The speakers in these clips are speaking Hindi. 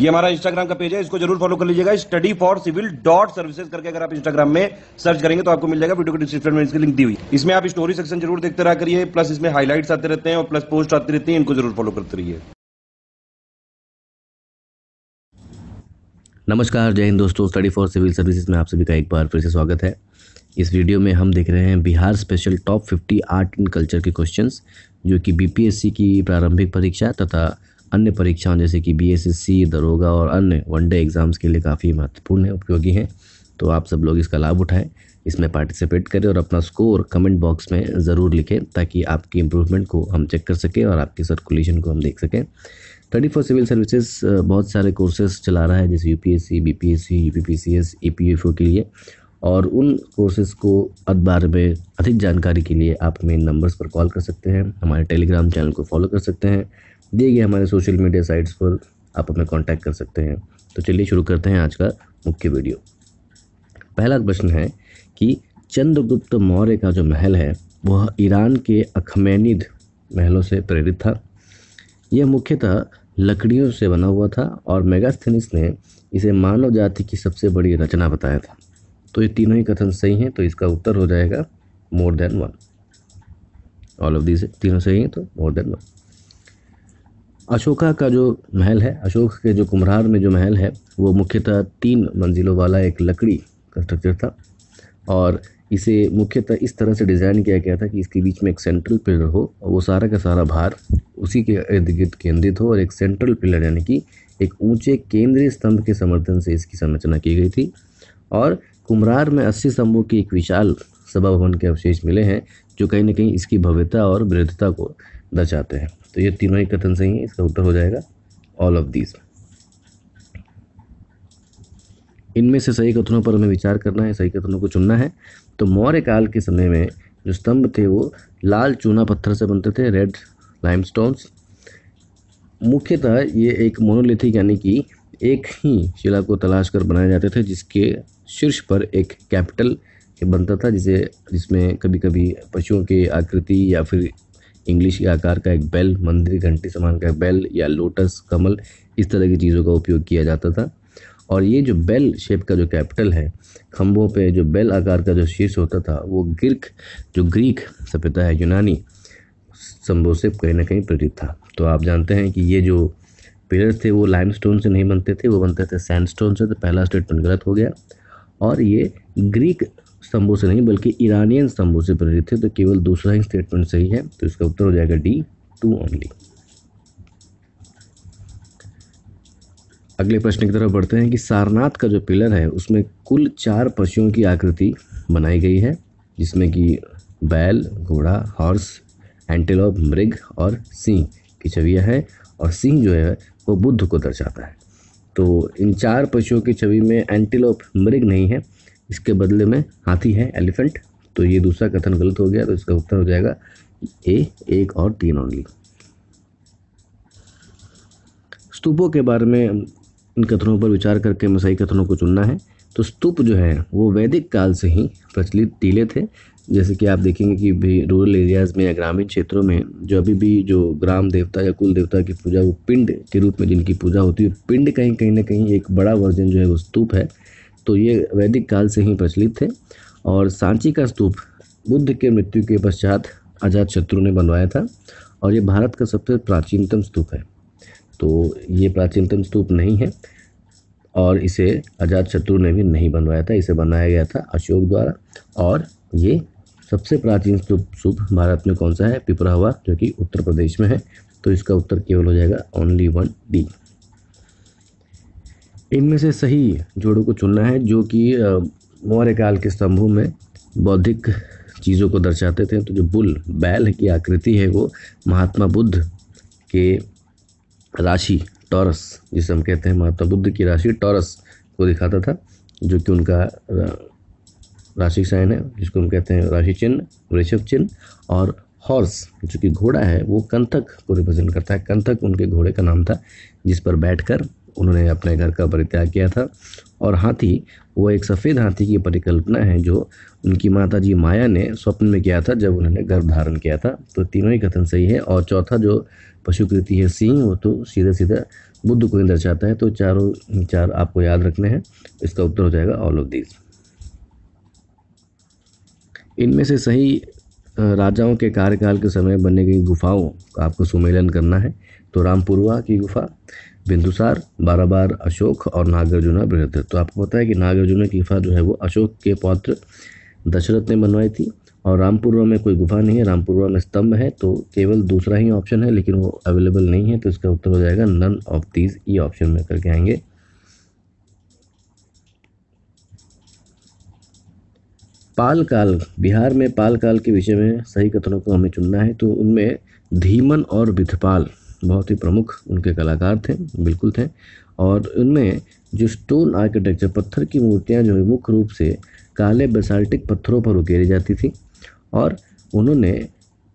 ये हमारा इंस्टाग्राम का पेज है इसको जरूर फॉलो कर लीजिएगा study for civil dot services करके अगर आप इंस्टाग्राम में सर्च करेंगे तो आपको मिल जाएगा वीडियो के डिस्क्रिप्शन में इसकी लिंक दी हुई इसमें आप स्टोरी सेक्शन जरूर देखते रहा करिए प्लस इसमें हाईलाइट्स आते रहते हैं और प्लस पोस्ट आती रहती है इनको जरूर फॉलो करते रहिए नमस्कार जय हिंद दोस्तों स्टडी फॉर सिविल सर्विसेज में आप सभी का एक बार फिर से स्वागत है इस वीडियो में हम देख रहे हैं Bihar special top 50 art and culture के क्वेश्चंस जो कि बीपीएससी की प्रारंभिक परीक्षा तथा अन्य परीक्षाओं जैसे कि बीएसएससी दरोगा और अन्य वनडे एग्ज़ाम्स के लिए काफ़ी महत्वपूर्ण है उपयोगी हैं तो आप सब लोग इसका लाभ उठाएं इसमें पार्टिसिपेट करें और अपना स्कोर कमेंट बॉक्स में ज़रूर लिखें ताकि आपकी इम्प्रूवमेंट को हम चेक कर सकें और आपकी सर्कुलेशन को हम देख सकें थर्टी फोर सिविल सर्विसेज बहुत सारे कोर्सेज चला रहा है जैसे U P S C B P S C U P P C S P F O के लिए और उन कोर्सेज को अखबार में अधिक जानकारी के लिए आप हमें नंबर्स पर कॉल कर सकते हैं हमारे टेलीग्राम चैनल को फॉलो कर सकते हैं दिए गए हमारे सोशल मीडिया साइट्स पर आप हमें कांटेक्ट कर सकते हैं तो चलिए शुरू करते हैं आज का मुख्य वीडियो पहला प्रश्न है कि चंद्रगुप्त मौर्य का जो महल है वह ईरान के अखमेनिद महलों से प्रेरित था यह मुख्यतः लकड़ियों से बना हुआ था और मेगास्थनीस ने इसे मानव जाति की सबसे बड़ी रचना बताया था तो ये तीनों ही कथन सही हैं तो इसका उत्तर हो जाएगा more than one all of these तीनों सही हैं तो मोर देन वन अशोका का जो महल है अशोक के जो कुम्हार में जो महल है वो मुख्यतः तीन मंजिलों वाला एक लकड़ी का स्ट्रक्चर था और इसे मुख्यतः इस तरह से डिज़ाइन किया गया था कि इसके बीच में एक सेंट्रल पिलर हो और वो सारा का सारा भार उसी के इर्द गिर्द केंद्रित हो और एक सेंट्रल पिलर यानी कि एक ऊंचे केंद्रीय स्तंभ के समर्थन से इसकी संरचना की गई थी और कुम्हार में अस्सी स्तंभों की एक विशाल सभा भवन के अवशेष मिले हैं जो कहीं ना कहीं इसकी भव्यता और वृद्धता को दर्शाते हैं तो ये तीनों ही कथन सही है इसका उत्तर हो जाएगा ऑल ऑफ दीज इनमें से सही कथनों पर हमें विचार करना है सही कथनों को चुनना है तो मौर्य काल के समय में जो स्तंभ थे वो लाल चूना पत्थर से बनते थे रेड लाइम स्टोन्स मुख्यतः ये एक मोनोलिथिक यानी कि एक ही शिला को तलाश कर बनाए जाते थे जिसके शीर्ष पर एक कैपिटल बनता था जिसे जिसमें कभी कभी पशुओं की आकृति या फिर इंग्लिश आकार का एक बेल मंदिर घंटी समान का बेल या लोटस कमल इस तरह की चीज़ों का उपयोग किया जाता था और ये जो बेल शेप का जो कैपिटल है खम्भों पे जो बेल आकार का जो शीर्ष होता था वो ग्रीक जो ग्रीक सभ्यता है यूनानी संभव से कहीं ना कहीं प्रेरित था तो आप जानते हैं कि ये जो पिलर्स थे वो लाइमस्टोन से नहीं बनते थे वो बनते थे सैंडस्टोन से तो पहला स्टेटमेंट गलत हो गया और ये ग्रीक स्तंभों से नहीं बल्कि ईरानियन स्तंभों से प्रेरित थे तो केवल दूसरा ही स्टेटमेंट सही है तो इसका उत्तर हो जाएगा डी टू ओनली अगले प्रश्न की तरफ बढ़ते हैं कि सारनाथ का जो पिलर है उसमें कुल चार पशुओं की आकृति बनाई गई है जिसमें कि बैल घोड़ा हॉर्स एंटेलॉप मृग और सिंह की छवियाँ हैं और सिंह जो है वो बुद्ध को दर्शाता है तो इन चार पशुओं की छवि में एंटीलोप मृग नहीं है इसके बदले में हाथी है एलिफेंट तो ये दूसरा कथन गलत हो गया तो इसका उत्तर हो जाएगा ए एक और तीन ओनली स्तूपों के बारे में इन कथनों पर विचार करके हमें सही कथनों को चुनना है तो स्तूप जो है वो वैदिक काल से ही प्रचलित टीले थे जैसे कि आप देखेंगे कि भी रूरल एरियाज़ में या ग्रामीण क्षेत्रों में जो अभी भी जो ग्राम देवता या कुल देवता की पूजा वो पिंड के रूप में जिनकी पूजा होती है पिंड कहीं कहीं ना कहीं एक बड़ा वर्जन जो है वो स्तूप है तो ये वैदिक काल से ही प्रचलित थे और सांची का स्तूप बुद्ध के मृत्यु के पश्चात आजाद शत्रु ने बनवाया था और ये भारत का सबसे प्राचीनतम स्तूप है तो ये प्राचीनतम स्तूप नहीं है और इसे आजाद शत्रु ने भी नहीं बनवाया था इसे बनाया गया था अशोक द्वारा और ये सबसे प्राचीन स्तूप स्तूप भारत में कौन सा है हुआ जो कि उत्तर प्रदेश में है तो इसका उत्तर केवल हो जाएगा ओनली वन डी इनमें से सही जोड़ों को चुनना है जो कि मौर्य काल के स्तंभों में बौद्धिक चीज़ों को दर्शाते थे तो जो बुल बैल की आकृति है वो महात्मा बुद्ध के राशि टॉरस जिसे हम कहते हैं महात्मा बुद्ध की राशि टॉरस को दिखाता था जो कि उनका राशि साइन है जिसको हम कहते हैं राशि चिन्ह वृषभ चिन्ह और हॉर्स जो कि घोड़ा है वो कंथक को रिप्रेजेंट करता है कंथक उनके घोड़े का नाम था जिस पर बैठकर उन्होंने अपने घर का परित्याग किया था और हाथी वो एक सफ़ेद हाथी की परिकल्पना है जो उनकी माता जी माया ने स्वप्न में किया था जब उन्होंने गर्भ धारण किया था तो तीनों ही कथन सही है और चौथा जो पशुकृति है सिंह वो तो सीधा सीधा बुद्ध को ही दर्शाता है तो चारों चार आपको याद रखने हैं इसका उत्तर हो जाएगा ऑल ऑफ दीज इनमें से सही राजाओं के कार्यकाल के समय बनने गई गुफाओं का आपको सुमेलन करना है तो रामपुरवा की गुफा बिंदुसार बारह बार अशोक और नागार्जुना बृहद तो आपको पता है कि नागार्जुना की गुफा जो है वो अशोक के पौत्र दशरथ ने बनवाई थी और रामपुरवा में कोई गुफा नहीं है रामपुरवा में स्तंभ है तो केवल दूसरा ही ऑप्शन है लेकिन वो अवेलेबल नहीं है तो इसका उत्तर हो जाएगा नन ऑफ दीज ई ऑप्शन में करके आएंगे पाल काल बिहार में पाल काल के विषय में सही कथनों को हमें चुनना है तो उनमें धीमन और विधपाल बहुत ही प्रमुख उनके कलाकार थे बिल्कुल थे और उनमें जो स्टोन आर्किटेक्चर पत्थर की मूर्तियाँ जो है मुख्य रूप से काले बेसाल्टिक पत्थरों पर उकेरी जाती थी और उन्होंने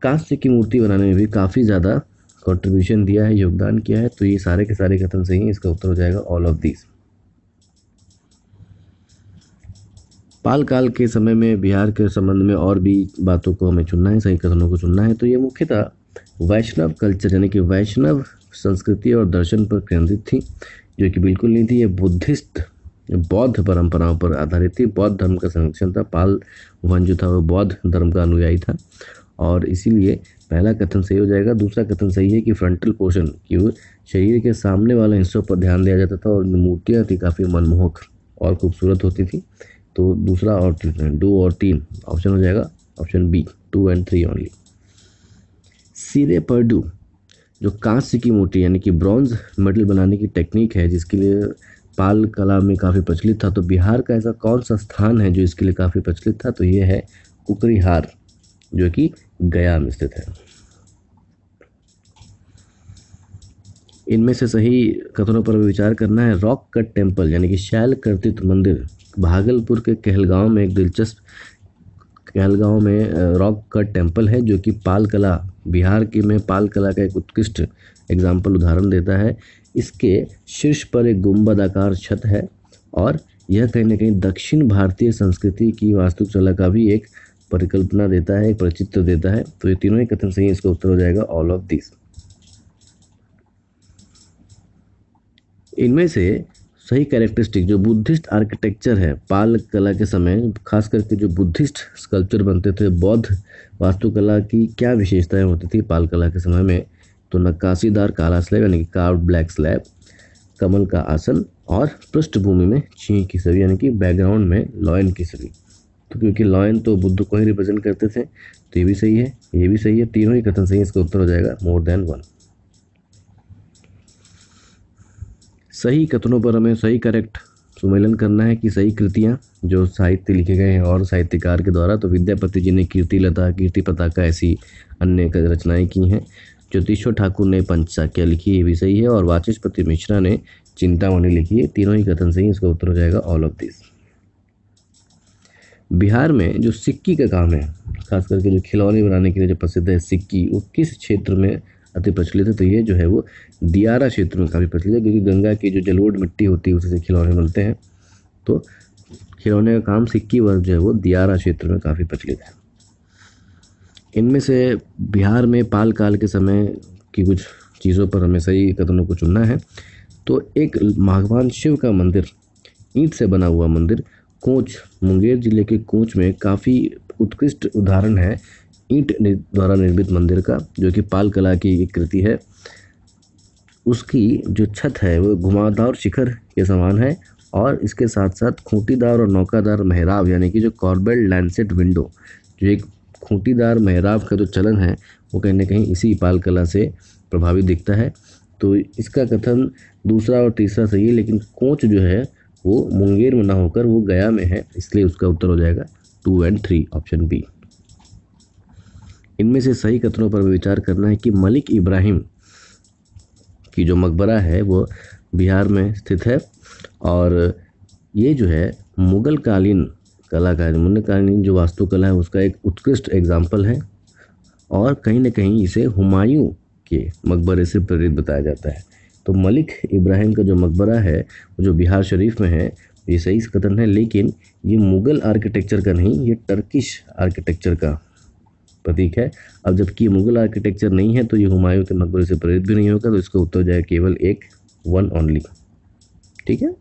कांस्य की मूर्ति बनाने में भी काफ़ी ज़्यादा कंट्रीब्यूशन दिया है योगदान किया है तो ये सारे के सारे कथन सही हैं इसका उत्तर हो जाएगा ऑल ऑफ दिस पाल काल के समय में बिहार के संबंध में और भी बातों को हमें चुनना है सही कथनों को चुनना है तो ये मुख्यतः वैष्णव कल्चर यानी कि वैष्णव संस्कृति और दर्शन पर केंद्रित थी जो कि बिल्कुल नहीं थी ये बुद्धिस्ट बौद्ध परंपराओं पर आधारित थी बौद्ध धर्म का संरक्षण था पाल वन जो था वो बौद्ध धर्म का अनुयायी था और इसीलिए पहला कथन सही हो जाएगा दूसरा कथन सही है कि फ्रंटल पोर्शन की शरीर के सामने वाले हिस्सों पर ध्यान दिया जाता था और मूर्तियाँ थी काफ़ी मनमोहक और खूबसूरत होती थी तो दूसरा और तीन दो और तीन ऑप्शन हो जाएगा option B two and three only सिरे परडू जो कांस्य की मोटी यानी कि ब्रॉन्ज मेडल बनाने की टेक्निक है जिसके लिए पाल कला में काफ़ी प्रचलित था तो बिहार का ऐसा कौन सा स्थान है जो इसके लिए काफ़ी प्रचलित था तो ये है कुकरीहार जो कि गया में स्थित है इनमें से सही कथनों पर विचार करना है रॉक कट टेम्पल यानी कि शैल कर्तित मंदिर भागलपुर के कहलगांव में एक दिलचस्प कहलगांव में रॉक का टेम्पल है जो कि पाल कला बिहार की में पाल कला का एक उत्कृष्ट एग्जाम्पल उदाहरण देता है इसके शीर्ष पर एक गुम्बद आकार छत है और यह कहीं ना कहीं दक्षिण भारतीय संस्कृति की वास्तुकला का भी एक परिकल्पना देता है एक प्रचित्र देता है तो ये तीनों ही कथन सही इसका उत्तर हो जाएगा ऑल ऑफ दिस इनमें से सही कैरेक्टरिस्टिक जो बुद्धिस्ट आर्किटेक्चर है पाल कला के समय खास करके जो बुद्धिस्ट स्कल्पचर बनते थे बौद्ध वास्तुकला की क्या विशेषताएं होती थी पाल कला के समय में तो नक्काशीदार काला स्लैब यानी कि कार्ड ब्लैक स्लैब कमल का आसन और पृष्ठभूमि में छी की सभी यानी कि बैकग्राउंड में लॉयन की सभी तो क्योंकि लॉयन तो बुद्ध को ही रिप्रेजेंट करते थे तो ये भी सही है ये भी सही है तीनों ही कथन सही है इसका उत्तर हो जाएगा मोर देन वन सही कथनों पर हमें सही करेक्ट सुमेलन करना है कि सही कृतियाँ जो साहित्य लिखे गए हैं और साहित्यकार के द्वारा तो विद्यापति जी ने कीर्ति लता कीर्ति पताका ऐसी अन्य रचनाएँ की हैं ज्योतिश्वर ठाकुर ने पंचसाक्या लिखी ये भी सही है और वाचस्पति मिश्रा ने चिंतामणि लिखी है तीनों ही कथन सही इसका उत्तर हो जाएगा ऑल ऑफ दिस बिहार में जो सिक्की का काम है खास करके जो खिलौने बनाने के लिए जो प्रसिद्ध है सिक्की वो किस क्षेत्र में अति प्रचलित है तो ये जो है वो दियारा क्षेत्र में काफ़ी प्रचलित है क्योंकि गंगा की जो जलोढ़ मिट्टी होती है उससे खिलौने बनते हैं तो खिलौने का काम सिक्की वर्ग जो है वो दियारा क्षेत्र में काफ़ी प्रचलित है इनमें से बिहार में पाल काल के समय की कुछ चीज़ों पर हमें सही कदमों को चुनना है तो एक भगवान शिव का मंदिर ईंट से बना हुआ मंदिर कोच मुंगेर जिले के कोच में काफ़ी उत्कृष्ट उदाहरण है ईंट द्वारा निर्मित मंदिर का जो कि पाल कला की एक कृति है उसकी जो छत है वो घुमावदार शिखर के समान है और इसके साथ साथ खूंटीदार और नौकादार मेहराब यानी कि जो कॉर्बेल लैंडसेट विंडो जो एक खूंटीदार मेहराब का जो चलन है वो कहीं ना कहीं इसी पाल कला से प्रभावित दिखता है तो इसका कथन दूसरा और तीसरा सही है लेकिन कोच जो है वो मुंगेर में ना होकर वो गया में है इसलिए उसका उत्तर हो जाएगा two and three option B इनमें से सही कथनों पर विचार करना है कि मलिक इब्राहिम की जो मकबरा है वो बिहार में स्थित है और ये जो है मुग़ल कालीन कलाकारी जो वास्तुकला है उसका एक उत्कृष्ट एग्जाम्पल है और कहीं ना कहीं इसे हुमायूं के मकबरे से प्रेरित बताया जाता है तो मलिक इब्राहिम का जो मकबरा है जो बिहार शरीफ में है ये सही कथन है लेकिन ये मुग़ल आर्किटेक्चर का नहीं ये टर्किश आर्किटेक्चर का प्रतीक है अब जबकि मुगल आर्किटेक्चर नहीं है तो ये हुमायूं के मकबरे से प्रेरित भी नहीं होगा तो इसका उत्तर जाए केवल एक वन ओनली ठीक है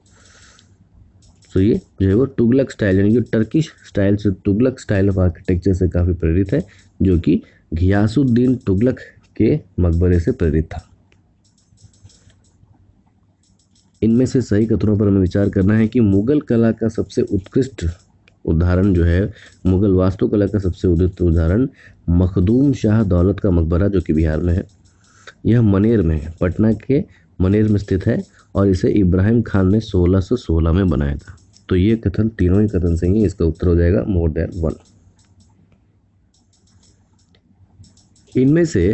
सो ये जो है वो तुगलक स्टाइल यानी कि टर्किश स्टाइल से तुगलक स्टाइल ऑफ आर्किटेक्चर से काफ़ी प्रेरित है जो कि घियासुद्दीन तुगलक के मकबरे से प्रेरित था इनमें से सही कथनों पर हमें विचार करना है कि मुगल कला का सबसे उत्कृष्ट उदाहरण जो है मुगल वास्तुकला का सबसे उदित उदाहरण मखदूम शाह दौलत का मकबरा जो कि बिहार में है यह मनेर में है पटना के मनेर में स्थित है और इसे इब्राहिम खान ने 1616 में बनाया था तो ये कथन तीनों ही कथन सही है इसका उत्तर हो जाएगा मोर देन वन इनमें से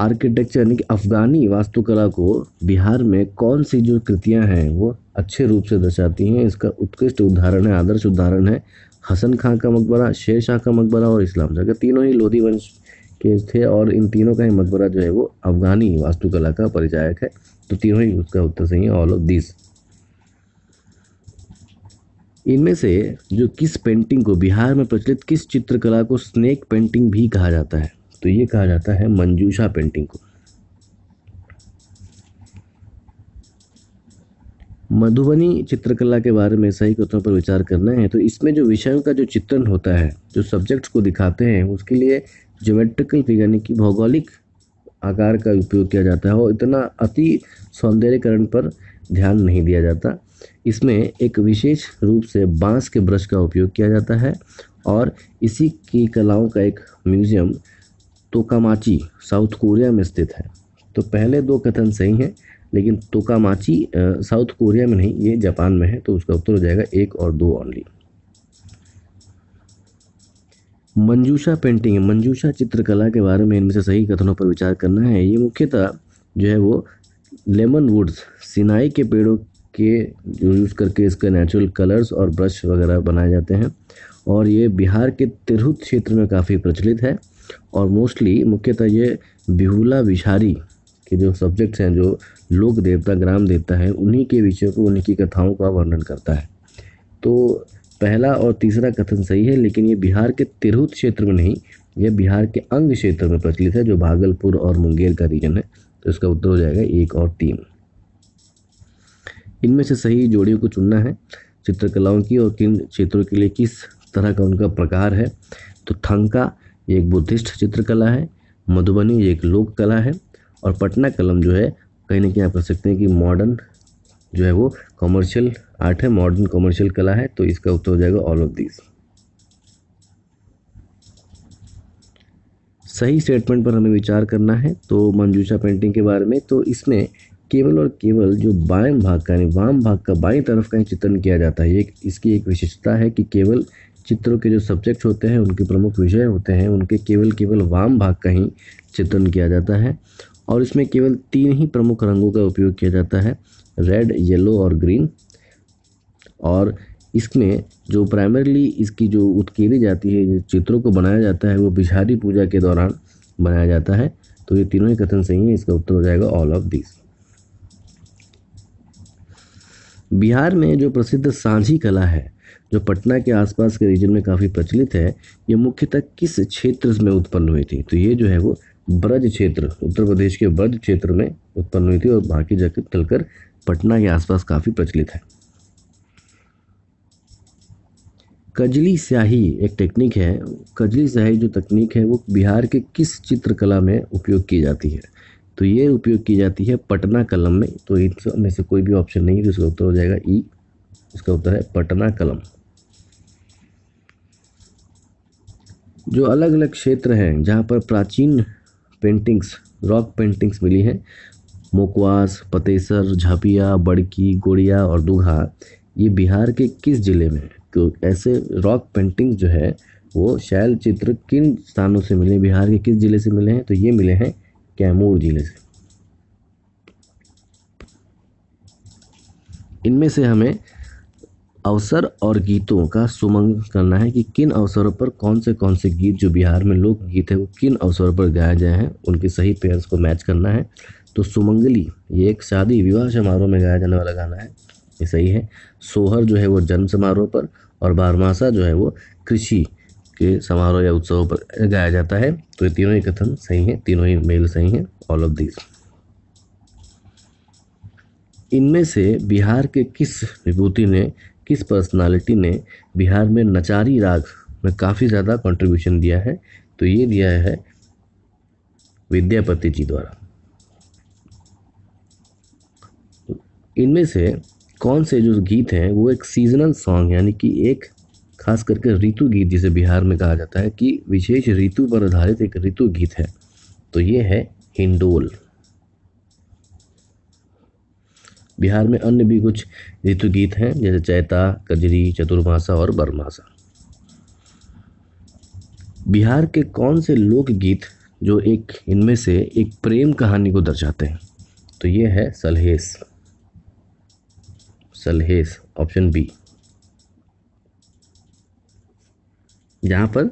आर्किटेक्चर यानी कि अफ़गानी वास्तुकला को बिहार में कौन सी जो कृतियाँ हैं वो अच्छे रूप से दर्शाती हैं इसका उत्कृष्ट उदाहरण है आदर्श उदाहरण है हसन खां का मकबरा शेर शाह का मकबरा और इस्लाम शाह का तीनों ही लोधी वंश के थे और इन तीनों का ही मकबरा जो है वो अफ़गानी वास्तुकला का परिचायक है तो तीनों ही उसका उत्तर सही है ऑल ऑफ दिस इनमें से जो किस पेंटिंग को बिहार में प्रचलित किस चित्रकला को स्नेक पेंटिंग भी कहा जाता है तो ये कहा जाता है मंजूषा पेंटिंग को मधुबनी चित्रकला के बारे में सही कथनों पर विचार करना है तो इसमें जो विषयों का जो चित्रण होता है जो सब्जेक्ट्स को दिखाते हैं उसके लिए ज्योमेट्रिकल यानी कि भौगोलिक आकार का उपयोग किया जाता है और इतना अति सौंदर्यकरण पर ध्यान नहीं दिया जाता इसमें एक विशेष रूप से बांस के ब्रश का उपयोग किया जाता है और इसी की कलाओं का एक म्यूज़ियम तोकामाची साउथ कोरिया में स्थित है तो पहले दो कथन सही हैं लेकिन तोकामाची साउथ कोरिया में नहीं ये जापान में है तो उसका उत्तर हो जाएगा एक और दो ऑनली मंजूषा पेंटिंग मंजूषा चित्रकला के बारे में इनमें से सही कथनों पर विचार करना है ये मुख्यतः जो है वो लेमन वुड्स सिनाई के पेड़ों के यूज़ करके इसके नेचुरल कलर्स और ब्रश वगैरह बनाए जाते हैं और ये बिहार के तिरहुत क्षेत्र में काफ़ी प्रचलित है और मोस्टली मुख्यतः ये बिहुला विषारी के जो सब्जेक्ट्स हैं जो लोक देवता ग्राम देवता है उन्हीं के विषयों को उन्हीं की कथाओं का वर्णन करता है तो पहला और तीसरा कथन सही है लेकिन ये बिहार के तिरहुत क्षेत्र में नहीं यह बिहार के अंग क्षेत्र में प्रचलित है जो भागलपुर और मुंगेर का रीजन है तो इसका उत्तर हो जाएगा एक और तीन इनमें से सही जोड़ियों को चुनना है चित्रकलाओं की और किन क्षेत्रों के लिए किस तरह का उनका प्रकार है तो ठंका ये एक बुद्धिस्ट चित्रकला है मधुबनी एक लोक कला है और पटना कलम जो है कहीं ना कहीं आप कह सकते हैं कि मॉडर्न जो है वो कॉमर्शियल आर्ट है मॉडर्न कॉमर्शियल कला है तो इसका उत्तर हो जाएगा ऑल ऑफ दिस सही स्टेटमेंट पर हमें विचार करना है तो मंजूषा पेंटिंग के बारे में तो इसमें केवल और केवल जो बाएं भाग का यानी वाम भाग का बाएं तरफ का चित्रण किया जाता है ये इसकी एक विशेषता है कि केवल चित्रों के जो सब्जेक्ट होते हैं उनके प्रमुख विषय होते हैं उनके केवल केवल वाम भाग का ही चित्रण किया जाता है और इसमें केवल तीन ही प्रमुख रंगों का उपयोग किया जाता है रेड येलो और ग्रीन और इसमें जो प्राइमरली इसकी जो उत्केरी जाती है चित्रों को बनाया जाता है वो बिहारी पूजा के दौरान बनाया जाता है तो ये तीनों ही कथन सही है इसका उत्तर हो जाएगा ऑल ऑफ दिस बिहार में जो प्रसिद्ध सांझी कला है जो पटना के आसपास के रीजन में काफ़ी प्रचलित है ये मुख्यतः किस क्षेत्र में उत्पन्न हुई थी तो ये जो है वो ब्रज क्षेत्र उत्तर प्रदेश के ब्रज क्षेत्र में उत्पन्न हुई थी और बाकी जगह चलकर पटना के आसपास काफ़ी प्रचलित है कजली स्याही एक टेक्निक है कजली स्याही जो तकनीक है वो बिहार के किस चित्रकला में उपयोग की जाती है तो ये उपयोग की जाती है पटना कलम में तो इन में से कोई भी ऑप्शन नहीं है तो इसका उत्तर हो जाएगा ई e, इसका उत्तर है पटना कलम जो अलग अलग क्षेत्र हैं जहाँ पर प्राचीन पेंटिंग्स रॉक पेंटिंग्स मिली हैं मोकवास पतेसर झापिया बड़की गोड़िया और दुघा ये बिहार के किस ज़िले में तो ऐसे रॉक पेंटिंग जो है वो शैल चित्र किन स्थानों से मिले बिहार के किस ज़िले से मिले हैं तो ये मिले हैं कैमूर ज़िले से इनमें से हमें अवसर और गीतों का सुमंग करना है कि किन अवसरों पर कौन से कौन से गीत जो बिहार में लोकगीत है वो किन अवसरों पर गाए जाए हैं उनके सही पेयर्स को मैच करना है तो सुमंगली ये एक शादी विवाह समारोह में गाया जाने वाला गाना है ये सही है सोहर जो है वो जन्म समारोह पर और बारमासा जो है वो कृषि के समारोह या उत्सवों पर गाया जाता है तो ये तीनों ही कथन सही हैं तीनों ही मेल सही हैं ऑल ऑफ दिस इनमें से बिहार के किस विभूति ने किस पर्सनालिटी ने बिहार में नचारी राग में काफ़ी ज़्यादा कंट्रीब्यूशन दिया है तो ये दिया है विद्यापति जी द्वारा तो इनमें से कौन से जो गीत हैं वो एक सीजनल सॉन्ग यानी कि एक खास करके ऋतु गीत जिसे बिहार में कहा जाता है कि विशेष ऋतु पर आधारित एक ऋतु गीत है तो ये है हिंडोल बिहार में अन्य भी कुछ ऋतु गीत हैं जैसे चैता कजरी चतुर्मासा और बरमासा बिहार के कौन से लोक गीत जो एक इनमें से एक प्रेम कहानी को दर्शाते हैं तो ये है सलहेस सलहेस ऑप्शन बी जहाँ पर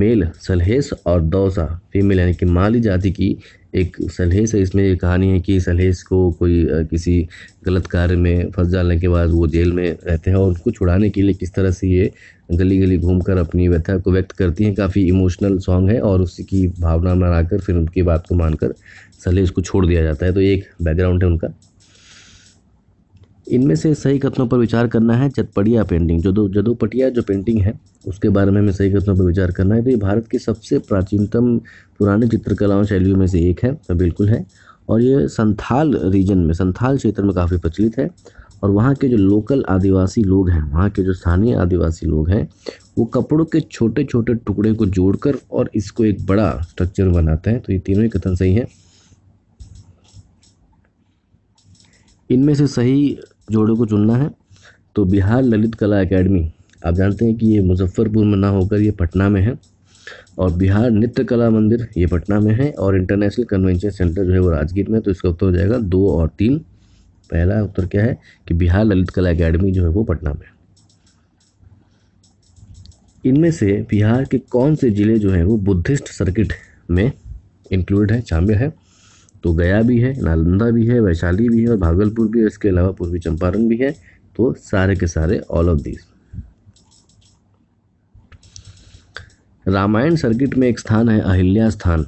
मेल सलहेस और दौसा फीमेल यानी कि माली जाति की एक सलहेस है इसमें ये कहानी है कि सलहेस को कोई किसी गलत कार्य में फंस जाने के बाद वो जेल में रहते हैं और उसको छुड़ाने के लिए किस तरह से ये गली गली घूमकर अपनी व्यथा को व्यक्त करती हैं काफ़ी इमोशनल सॉन्ग है और उसकी भावना में आकर फिर उनकी बात को मानकर सलहेस को छोड़ दिया जाता है तो एक बैकग्राउंड है उनका इनमें से सही कथनों पर विचार करना है चतपड़िया पेंटिंग जो जदोपटिया जो पेंटिंग है उसके बारे में हमें सही कथनों पर विचार करना है तो ये भारत की सबसे प्राचीनतम पुराने चित्रकलाओं शैलियों में से एक है तो बिल्कुल है और ये संथाल रीजन में संथाल क्षेत्र में काफ़ी प्रचलित है और वहाँ के जो लोकल आदिवासी लोग हैं वहाँ के जो स्थानीय आदिवासी लोग हैं वो कपड़ों के छोटे छोटे टुकड़े को जोड़कर और इसको एक बड़ा स्ट्रक्चर बनाते हैं तो ये तीनों ही कथन सही हैं इनमें से सही जोड़े को चुनना है तो बिहार ललित कला एकेडमी आप जानते हैं कि ये मुजफ्फरपुर में ना होकर ये पटना में है और बिहार नृत्य कला मंदिर ये पटना में है और इंटरनेशनल कन्वेंशन सेंटर जो है वो राजगीर में तो इसका उत्तर हो जाएगा दो और तीन पहला उत्तर क्या है कि बिहार ललित कला एकेडमी जो है वो पटना में इनमें से बिहार के कौन से ज़िले जो हैं वो बुद्धिस्ट सर्किट में इंक्लूड है शामिल है तो गया भी है नालंदा भी है वैशाली भी है और भागलपुर भी है इसके अलावा पूर्वी चंपारण भी है तो सारे के सारे all of these Ramayana circuit में एक स्थान है अहिल्या स्थान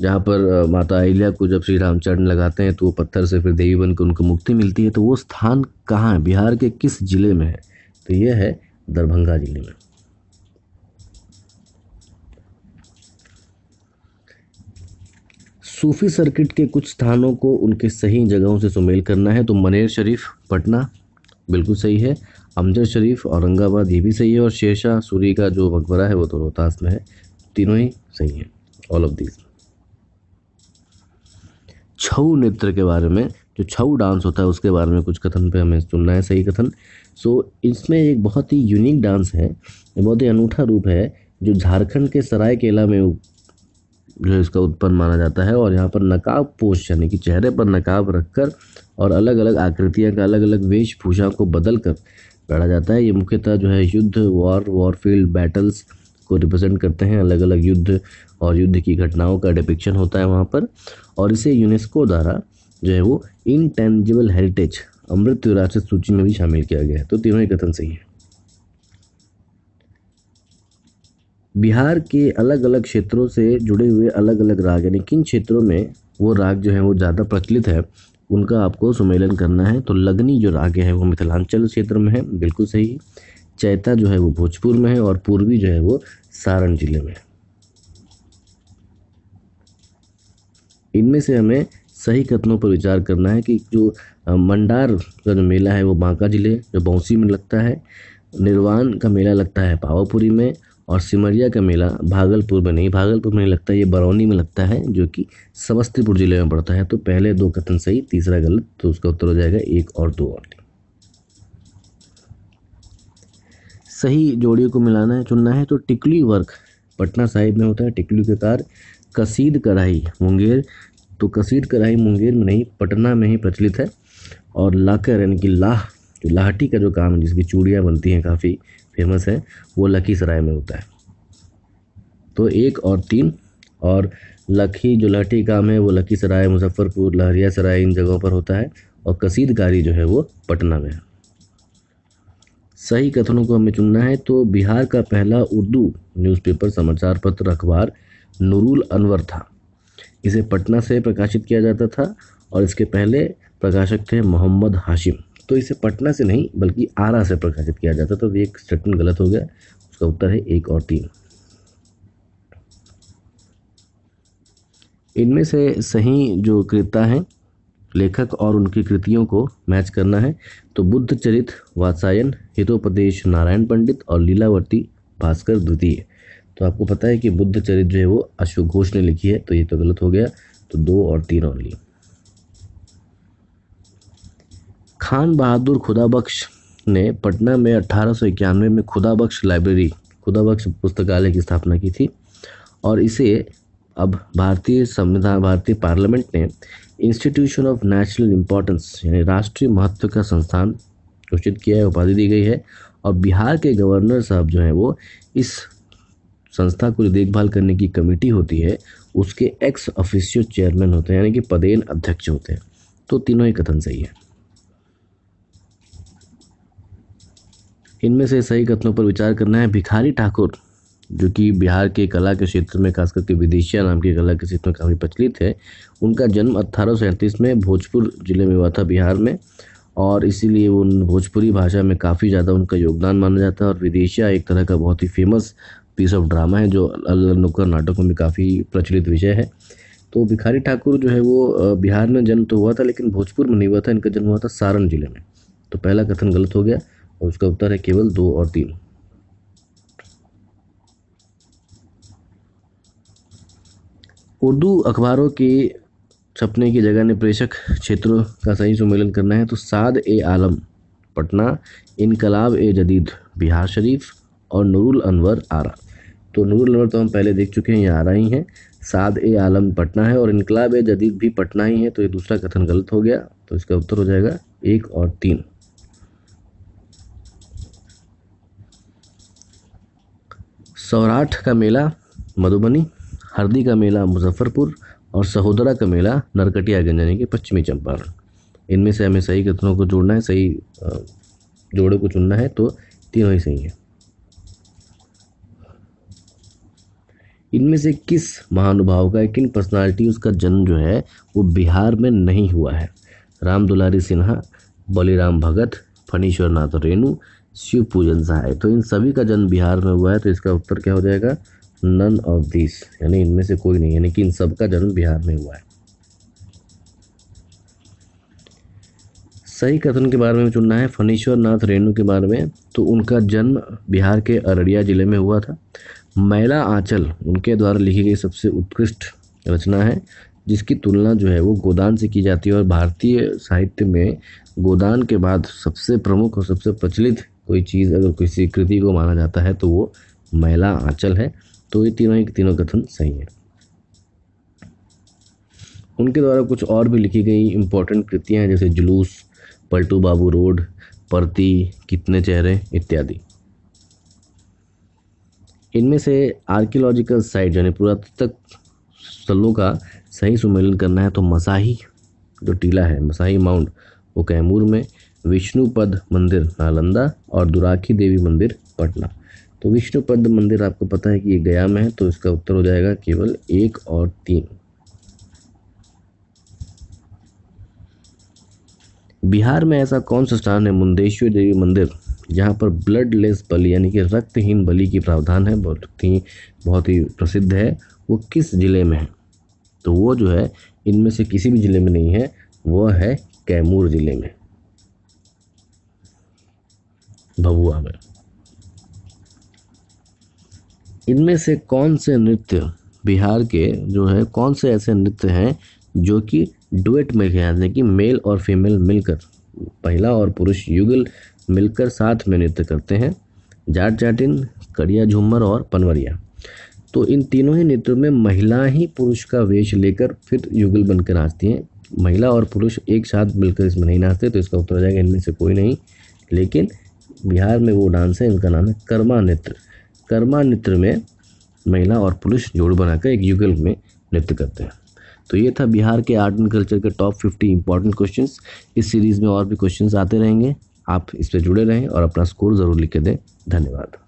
जहाँ पर माता अहिल्या को जब श्री रामचरण लगाते हैं तो वो पत्थर से फिर देवी बन के उनको मुक्ति मिलती है तो वो स्थान कहाँ है बिहार के किस ज़िले में है तो ये है दरभंगा ज़िले में सूफी सर्किट के कुछ स्थानों को उनके सही जगहों से सुमेल करना है तो मनेर शरीफ पटना बिल्कुल सही है अमजद शरीफ औरंगाबाद ये भी सही है और शेरशाह सूरी का जो मकबरा है वो तो रोहतास में है तीनों ही सही है ऑल ऑफ दीज छऊ नृत्य के बारे में जो छऊ डांस होता है उसके बारे में कुछ कथन पे हमें सुनना है सही कथन सो so, इसमें एक बहुत ही यूनिक डांस है बहुत ही अनूठा रूप है जो झारखंड के सरायकेला में जो है इसका उत्पन्न माना जाता है और यहाँ पर नकाब पोष यानी कि चेहरे पर नकाब रखकर और अलग अलग आकृतियाँ का अलग अलग वेशभूषा को बदल कर पढ़ा जाता है ये मुख्यतः जो है युद्ध वॉर वॉरफील्ड बैटल्स को रिप्रेजेंट करते हैं अलग अलग युद्ध और युद्ध की घटनाओं का डिपिक्शन होता है वहाँ पर और इसे यूनेस्को द्वारा जो है वो इनटेंजिबल हेरिटेज अमृत विरासत सूची में भी शामिल किया गया है तो तीनों ही कथन सही है बिहार के अलग अलग क्षेत्रों से जुड़े हुए अलग अलग राग यानी किन क्षेत्रों में वो राग जो है वो ज़्यादा प्रचलित है उनका आपको सुमेलन करना है तो लगनी जो राग है वो मिथिलांचल क्षेत्र में है बिल्कुल सही चैता जो है वो भोजपुर में है और पूर्वी जो है वो सारण जिले में है इनमें से हमें सही कथनों पर विचार करना है कि जो मंडार का जो मेला है वो बांका जिले जो बौसी में लगता है निर्वाण का मेला लगता है पावापुरी में और सिमरिया का मेला भागलपुर में नहीं भागलपुर में नहीं लगता ये बरौनी में लगता है जो कि समस्तीपुर ज़िले में पड़ता है तो पहले दो कथन सही तीसरा गलत तो उसका उत्तर हो जाएगा एक और दो और सही जोड़ियों को मिलाना है चुनना है तो टिकली वर्क पटना साहिब में होता है टिकली के कार कसीद कढ़ाई मुंगेर तो कसीद कढ़ाई मुंगेर में नहीं पटना में ही प्रचलित है और लाकर यानी कि लाह जो लाहटी का जो काम है जिसकी चूड़ियाँ बनती हैं काफ़ी फेमस है वो लखीसराय में होता है तो एक और तीन और लखी जो लहठी काम है वो लखीसराय मुजफ्फरपुर लहरिया सराय इन जगहों पर होता है और कसीदकारी जो है वो पटना में है सही कथनों को हमें चुनना है तो बिहार का पहला उर्दू न्यूज़पेपर समाचार पत्र अखबार नूरुल अनवर था इसे पटना से प्रकाशित किया जाता था और इसके पहले प्रकाशक थे मोहम्मद हाशिम तो इसे पटना से नहीं बल्कि आरा से प्रकाशित किया जाता तो एक स्टेटमेंट गलत हो गया उसका उत्तर है एक और तीन इनमें से सही जो कृता हैं लेखक और उनकी कृतियों को मैच करना है तो बुद्ध चरित वात्सायन हितोपदेश नारायण पंडित और लीलावर्ती भास्कर द्वितीय तो आपको पता है कि बुद्ध चरित जो है वो अशोक घोष ने लिखी है तो ये तो गलत हो गया तो दो और तीन ओनली खान बहादुर खुदाबख्श ने पटना में अठारह में खुदाबख्श लाइब्रेरी खुदाबख्श पुस्तकालय की स्थापना की थी और इसे अब भारतीय संविधान भारतीय पार्लियामेंट ने इंस्टीट्यूशन ऑफ नेशनल इम्पोर्टेंस यानी राष्ट्रीय महत्व का संस्थान घोषित किया है उपाधि दी गई है और बिहार के गवर्नर साहब जो हैं वो इस संस्था को देखभाल करने की कमेटी होती है उसके एक्स ऑफिशियल चेयरमैन होते हैं यानी कि पदेन अध्यक्ष होते हैं तो तीनों ही कथन सही है इनमें से सही कथनों पर विचार करना है भिखारी ठाकुर जो कि बिहार के कला के क्षेत्र में खास करके विदेशिया नाम की कला के क्षेत्र में काफ़ी प्रचलित है उनका जन्म अट्ठारह में भोजपुर जिले में हुआ था बिहार में और इसीलिए वो भोजपुरी भाषा में काफ़ी ज़्यादा उनका योगदान माना जाता है और विदेशिया एक तरह का बहुत ही फेमस पीस ऑफ ड्रामा है जो अल्लाह नुक्कड़ नाटकों में काफ़ी प्रचलित विषय है तो भिखारी ठाकुर जो है वो बिहार में जन्म तो हुआ था लेकिन भोजपुर में नहीं हुआ था इनका जन्म हुआ था सारण जिले में तो पहला कथन गलत हो गया और उसका उत्तर है केवल दो और तीन उर्दू अखबारों के छपने की जगह ने प्रेषक क्षेत्रों का सही सम्मेलन करना है तो साद ए आलम पटना इनकलाब ए जदीद बिहार शरीफ और नूरुल अनवर आरा तो नूरुल अनवर तो हम पहले देख चुके हैं ये आरा ही हैं साद ए आलम पटना है और इनकलाब ए जदीद भी पटना ही है तो ये दूसरा कथन गलत हो गया तो इसका उत्तर हो जाएगा एक और तीन सौराठ का मेला मधुबनी हरदी का मेला मुजफ्फरपुर और सहोदरा का मेला नरकटियागंज यानी कि पश्चिमी चंपारण इनमें से हमें सही कथनों को जोड़ना है सही जोड़े को चुनना है तो तीनों ही सही है इनमें से किस महानुभाव का किन पर्सनालिटी उसका जन्म जो है वो बिहार में नहीं हुआ है राम दुलारी सिन्हा बलिराम भगत फणीश्वर नाथ रेणु शिव पूजन सहाय तो इन सभी का जन्म बिहार में हुआ है तो इसका उत्तर क्या हो जाएगा नन ऑफ दिस यानी इनमें से कोई नहीं यानी कि इन सब का जन्म बिहार में हुआ है सही कथन के बारे में चुनना है फणीश्वर नाथ रेणु के बारे में तो उनका जन्म बिहार के अररिया जिले में हुआ था मैला आंचल उनके द्वारा लिखी गई सबसे उत्कृष्ट रचना है जिसकी तुलना जो है वो गोदान से की जाती है और भारतीय साहित्य में गोदान के बाद सबसे प्रमुख और सबसे प्रचलित कोई चीज़ अगर किसी कृति को माना जाता है तो वो मैला आंचल है तो ये तीनों ही तीनों कथन सही है उनके द्वारा कुछ और भी लिखी गई इम्पोर्टेंट कृतियाँ हैं जैसे जुलूस पलटू बाबू रोड परती कितने चेहरे इत्यादि इनमें से आर्कियोलॉजिकल साइट यानी पुरातत्व स्थलों का सही सुमेलन करना है तो मसाही जो टीला है मसाही माउंट वो कैमूर में विष्णुपद मंदिर नालंदा और दुराखी देवी मंदिर पटना तो विष्णुपद मंदिर आपको पता है कि ये गया में है तो इसका उत्तर हो जाएगा केवल एक और तीन बिहार में ऐसा कौन सा स्थान है मुंदेश्वर देवी मंदिर जहाँ पर ब्लडलेस बलि यानी कि रक्तहीन बलि की प्रावधान है बहुत ही बहुत ही प्रसिद्ध है वो किस ज़िले में है तो वो जो है इनमें से किसी भी ज़िले में नहीं है वह है कैमूर ज़िले में भगुआ में इनमें से कौन से नृत्य बिहार के जो है कौन से ऐसे नृत्य हैं जो कि डुएट में किया यानी कि मेल और फीमेल मिलकर महिला और पुरुष युगल मिलकर साथ में नृत्य करते हैं जाट जाटिन कड़िया झूमर और पनवरिया तो इन तीनों ही नृत्यों में महिला ही पुरुष का वेश लेकर फिर युगल बनकर नाचती हैं महिला और पुरुष एक साथ मिलकर इसमें नहीं नाचते तो इसका उत्तर आ जाएगा इनमें से कोई नहीं लेकिन बिहार में वो डांस है इनका नाम है कर्मा नृत्य कर्मा नृत्य में महिला और पुरुष जोड़ बनाकर एक युगल में नृत्य करते हैं तो ये था बिहार के आर्ट एंड कल्चर के टॉप फिफ्टी इंपॉर्टेंट क्वेश्चन इस सीरीज़ में और भी क्वेश्चन आते रहेंगे आप इस पर जुड़े रहें और अपना स्कोर ज़रूर लिख के दें धन्यवाद